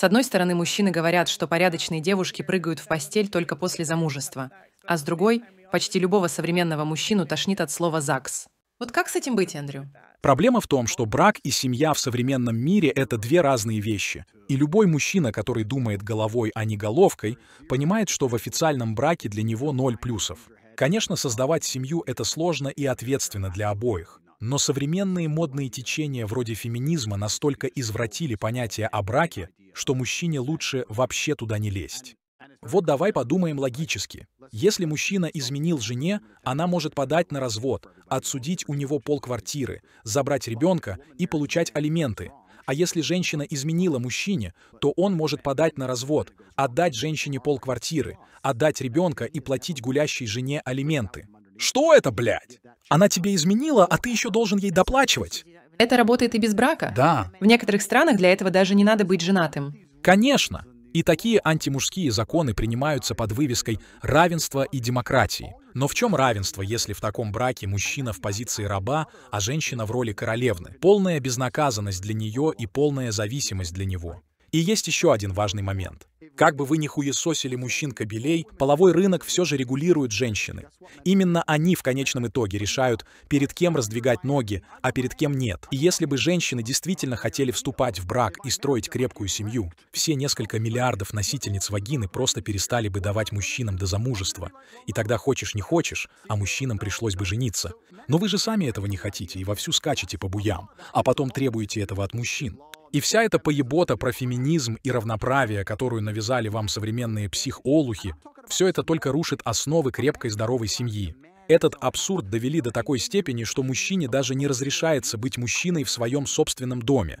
С одной стороны, мужчины говорят, что порядочные девушки прыгают в постель только после замужества, а с другой, почти любого современного мужчину тошнит от слова «ЗАГС». Вот как с этим быть, Эндрю? Проблема в том, что брак и семья в современном мире — это две разные вещи. И любой мужчина, который думает головой, а не головкой, понимает, что в официальном браке для него ноль плюсов. Конечно, создавать семью — это сложно и ответственно для обоих. Но современные модные течения вроде феминизма настолько извратили понятие о браке, что мужчине лучше вообще туда не лезть. Вот давай подумаем логически. Если мужчина изменил жене, она может подать на развод, отсудить у него полквартиры, забрать ребенка и получать алименты. А если женщина изменила мужчине, то он может подать на развод, отдать женщине полквартиры, отдать ребенка и платить гулящей жене алименты. Что это, блядь? Она тебе изменила, а ты еще должен ей доплачивать. Это работает и без брака. Да. В некоторых странах для этого даже не надо быть женатым. Конечно. И такие антимужские законы принимаются под вывеской равенства и демократии. Но в чем равенство, если в таком браке мужчина в позиции раба, а женщина в роли королевны? Полная безнаказанность для нее и полная зависимость для него. И есть еще один важный момент. Как бы вы ни хуесосили мужчин кабелей половой рынок все же регулирует женщины. Именно они в конечном итоге решают, перед кем раздвигать ноги, а перед кем нет. И если бы женщины действительно хотели вступать в брак и строить крепкую семью, все несколько миллиардов носительниц вагины просто перестали бы давать мужчинам до замужества. И тогда хочешь не хочешь, а мужчинам пришлось бы жениться. Но вы же сами этого не хотите и вовсю скачете по буям, а потом требуете этого от мужчин. И вся эта поебота про феминизм и равноправие, которую навязали вам современные психолухи, все это только рушит основы крепкой здоровой семьи. Этот абсурд довели до такой степени, что мужчине даже не разрешается быть мужчиной в своем собственном доме.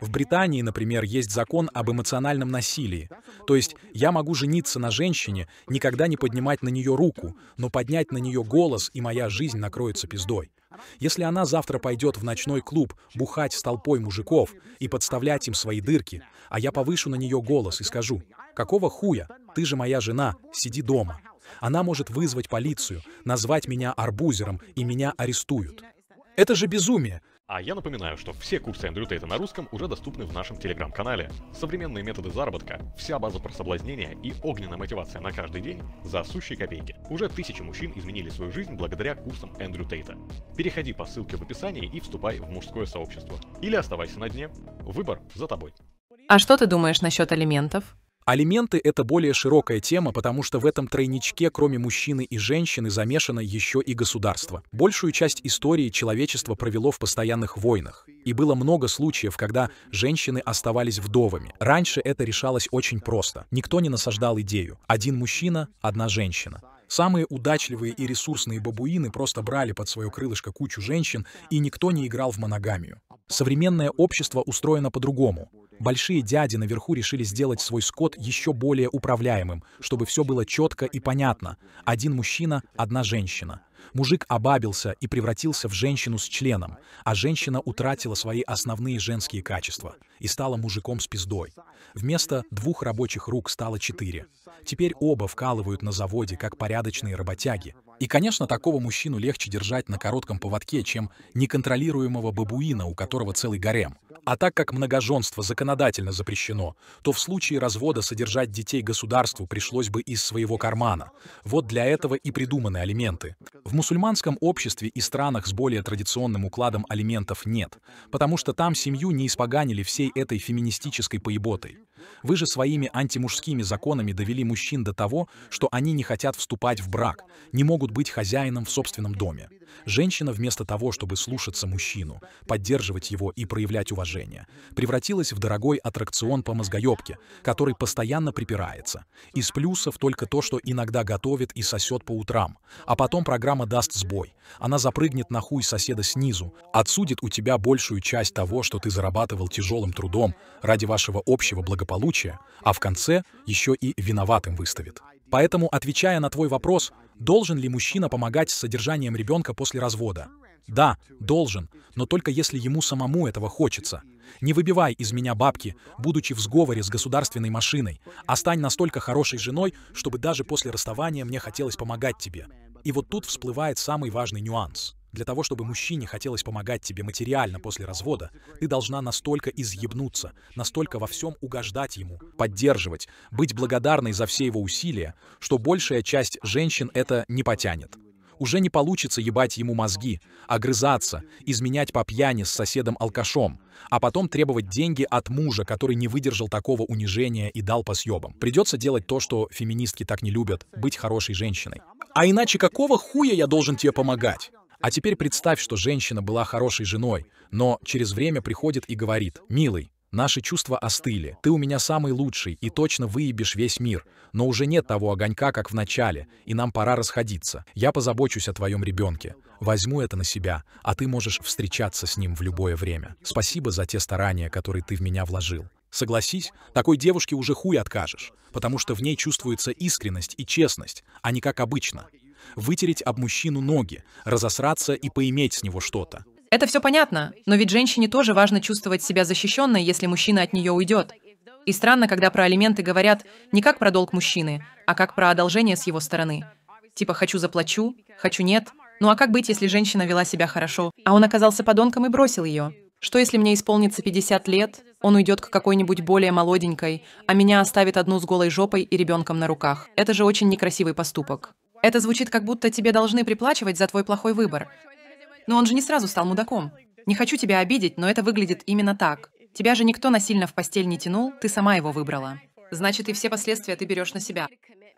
В Британии, например, есть закон об эмоциональном насилии. То есть я могу жениться на женщине, никогда не поднимать на нее руку, но поднять на нее голос, и моя жизнь накроется пиздой. Если она завтра пойдет в ночной клуб бухать с толпой мужиков и подставлять им свои дырки, а я повышу на нее голос и скажу, «Какого хуя? Ты же моя жена, сиди дома». Она может вызвать полицию, назвать меня арбузером, и меня арестуют. Это же безумие! А я напоминаю, что все курсы Эндрю Тейта на русском уже доступны в нашем телеграм-канале. Современные методы заработка, вся база про соблазнение и огненная мотивация на каждый день за сущие копейки. Уже тысячи мужчин изменили свою жизнь благодаря курсам Эндрю Тейта. Переходи по ссылке в описании и вступай в мужское сообщество. Или оставайся на дне. Выбор за тобой. А что ты думаешь насчет алиментов? Алименты — это более широкая тема, потому что в этом тройничке, кроме мужчины и женщины, замешано еще и государство. Большую часть истории человечество провело в постоянных войнах. И было много случаев, когда женщины оставались вдовами. Раньше это решалось очень просто. Никто не насаждал идею. Один мужчина — одна женщина. Самые удачливые и ресурсные бабуины просто брали под свое крылышко кучу женщин, и никто не играл в моногамию. Современное общество устроено по-другому. Большие дяди наверху решили сделать свой скот еще более управляемым, чтобы все было четко и понятно. Один мужчина, одна женщина. Мужик обабился и превратился в женщину с членом, а женщина утратила свои основные женские качества и стала мужиком с пиздой. Вместо двух рабочих рук стало четыре. Теперь оба вкалывают на заводе, как порядочные работяги. И, конечно, такого мужчину легче держать на коротком поводке, чем неконтролируемого бабуина, у которого целый гарем. А так как многоженство законодательно запрещено, то в случае развода содержать детей государству пришлось бы из своего кармана. Вот для этого и придуманы алименты. В мусульманском обществе и странах с более традиционным укладом алиментов нет, потому что там семью не испоганили всей этой феминистической поеботой. Вы же своими антимужскими законами довели мужчин до того, что они не хотят вступать в брак, не могут быть хозяином в собственном доме. Женщина вместо того, чтобы слушаться мужчину, поддерживать его и проявлять уважение, превратилась в дорогой аттракцион по мозгоебке, который постоянно припирается. Из плюсов только то, что иногда готовит и сосет по утрам, а потом программа даст сбой. Она запрыгнет на хуй соседа снизу, отсудит у тебя большую часть того, что ты зарабатывал тяжелым трудом ради вашего общего благополучия благополучия, а в конце еще и виноватым выставит. Поэтому, отвечая на твой вопрос, должен ли мужчина помогать с содержанием ребенка после развода? Да, должен, но только если ему самому этого хочется. Не выбивай из меня бабки, будучи в сговоре с государственной машиной, а стань настолько хорошей женой, чтобы даже после расставания мне хотелось помогать тебе. И вот тут всплывает самый важный нюанс. Для того, чтобы мужчине хотелось помогать тебе материально после развода, ты должна настолько изъебнуться, настолько во всем угождать ему, поддерживать, быть благодарной за все его усилия, что большая часть женщин это не потянет. Уже не получится ебать ему мозги, огрызаться, изменять по пьяни с соседом-алкашом, а потом требовать деньги от мужа, который не выдержал такого унижения и дал по съебам. Придется делать то, что феминистки так не любят, быть хорошей женщиной. А иначе какого хуя я должен тебе помогать? А теперь представь, что женщина была хорошей женой, но через время приходит и говорит «Милый, наши чувства остыли, ты у меня самый лучший и точно выебешь весь мир, но уже нет того огонька, как в начале, и нам пора расходиться. Я позабочусь о твоем ребенке. Возьму это на себя, а ты можешь встречаться с ним в любое время. Спасибо за те старания, которые ты в меня вложил. Согласись, такой девушке уже хуй откажешь, потому что в ней чувствуется искренность и честность, а не как обычно вытереть об мужчину ноги, разосраться и поиметь с него что-то. Это все понятно, но ведь женщине тоже важно чувствовать себя защищенной, если мужчина от нее уйдет. И странно, когда про алименты говорят не как про долг мужчины, а как про одолжение с его стороны. Типа «хочу заплачу», «хочу нет». Ну а как быть, если женщина вела себя хорошо, а он оказался подонком и бросил ее? Что если мне исполнится 50 лет, он уйдет к какой-нибудь более молоденькой, а меня оставит одну с голой жопой и ребенком на руках? Это же очень некрасивый поступок. Это звучит, как будто тебе должны приплачивать за твой плохой выбор. Но он же не сразу стал мудаком. Не хочу тебя обидеть, но это выглядит именно так. Тебя же никто насильно в постель не тянул, ты сама его выбрала. Значит, и все последствия ты берешь на себя.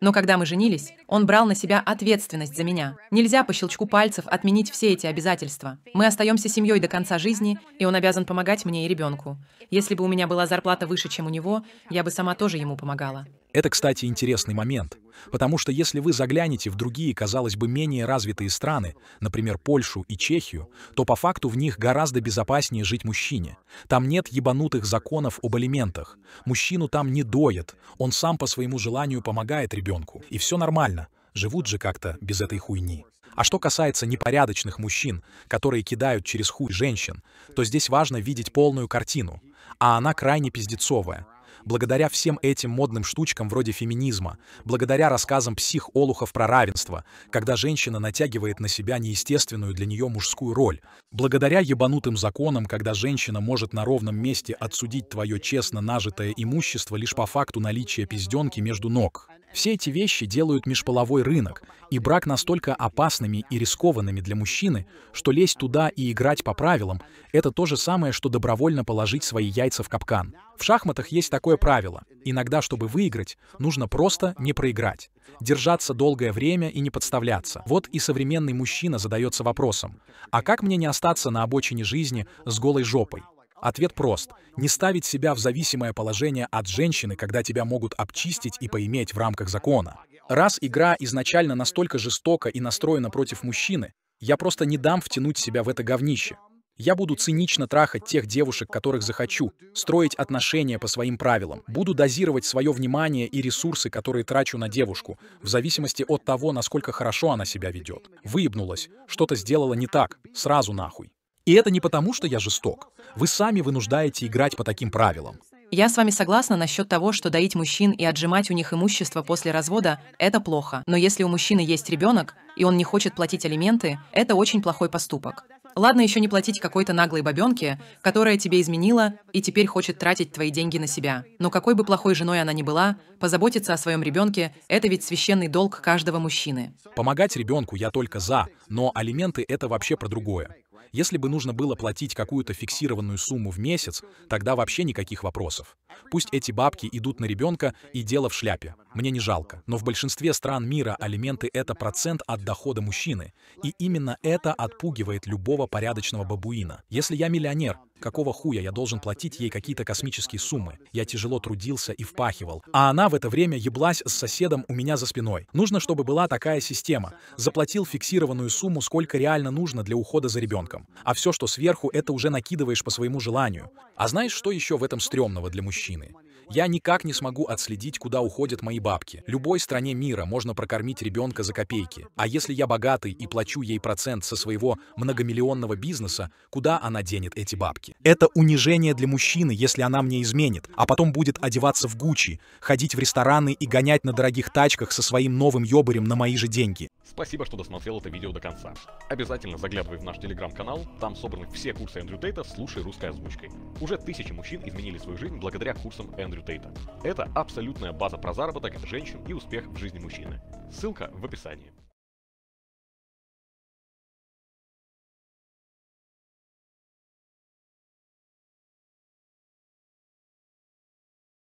Но когда мы женились, он брал на себя ответственность за меня. Нельзя по щелчку пальцев отменить все эти обязательства. Мы остаемся семьей до конца жизни, и он обязан помогать мне и ребенку. Если бы у меня была зарплата выше, чем у него, я бы сама тоже ему помогала. Это, кстати, интересный момент, потому что если вы заглянете в другие, казалось бы, менее развитые страны, например, Польшу и Чехию, то по факту в них гораздо безопаснее жить мужчине. Там нет ебанутых законов об элементах. мужчину там не доят, он сам по своему желанию помогает ребенку, и все нормально, живут же как-то без этой хуйни. А что касается непорядочных мужчин, которые кидают через хуй женщин, то здесь важно видеть полную картину, а она крайне пиздецовая. Благодаря всем этим модным штучкам вроде феминизма, благодаря рассказам псих-олухов про равенство, когда женщина натягивает на себя неестественную для нее мужскую роль, благодаря ебанутым законам, когда женщина может на ровном месте отсудить твое честно нажитое имущество лишь по факту наличия пизденки между ног, все эти вещи делают межполовой рынок и брак настолько опасными и рискованными для мужчины, что лезть туда и играть по правилам — это то же самое, что добровольно положить свои яйца в капкан. В шахматах есть такое правило. Иногда, чтобы выиграть, нужно просто не проиграть. Держаться долгое время и не подставляться. Вот и современный мужчина задается вопросом, а как мне не остаться на обочине жизни с голой жопой? Ответ прост. Не ставить себя в зависимое положение от женщины, когда тебя могут обчистить и поиметь в рамках закона. Раз игра изначально настолько жестока и настроена против мужчины, я просто не дам втянуть себя в это говнище. Я буду цинично трахать тех девушек, которых захочу, строить отношения по своим правилам, буду дозировать свое внимание и ресурсы, которые трачу на девушку, в зависимости от того, насколько хорошо она себя ведет. Выебнулась, что-то сделала не так, сразу нахуй. И это не потому, что я жесток. Вы сами вынуждаете играть по таким правилам. Я с вами согласна насчет того, что доить мужчин и отжимать у них имущество после развода – это плохо. Но если у мужчины есть ребенок, и он не хочет платить алименты, это очень плохой поступок. Ладно еще не платить какой-то наглой бабенке, которая тебе изменила и теперь хочет тратить твои деньги на себя. Но какой бы плохой женой она ни была, позаботиться о своем ребенке – это ведь священный долг каждого мужчины. Помогать ребенку я только за, но алименты – это вообще про другое. Если бы нужно было платить какую-то фиксированную сумму в месяц, тогда вообще никаких вопросов. Пусть эти бабки идут на ребенка и дело в шляпе. Мне не жалко. Но в большинстве стран мира алименты — это процент от дохода мужчины. И именно это отпугивает любого порядочного бабуина. Если я миллионер, Какого хуя я должен платить ей какие-то космические суммы? Я тяжело трудился и впахивал. А она в это время еблась с соседом у меня за спиной. Нужно, чтобы была такая система. Заплатил фиксированную сумму, сколько реально нужно для ухода за ребенком. А все, что сверху, это уже накидываешь по своему желанию. А знаешь, что еще в этом стрёмного для мужчины? Я никак не смогу отследить, куда уходят мои бабки. Любой стране мира можно прокормить ребенка за копейки. А если я богатый и плачу ей процент со своего многомиллионного бизнеса, куда она денет эти бабки? Это унижение для мужчины, если она мне изменит, а потом будет одеваться в Гучи, ходить в рестораны и гонять на дорогих тачках со своим новым ёбарем на мои же деньги. Спасибо, что досмотрел это видео до конца. Обязательно заглядывай в наш телеграм-канал, там собраны все курсы Эндрю Тейта слушай русской озвучкой. Уже тысячи мужчин изменили свою жизнь благодаря курсам Эндрю Тейта. Это абсолютная база про заработок женщин и успех в жизни мужчины. Ссылка в описании.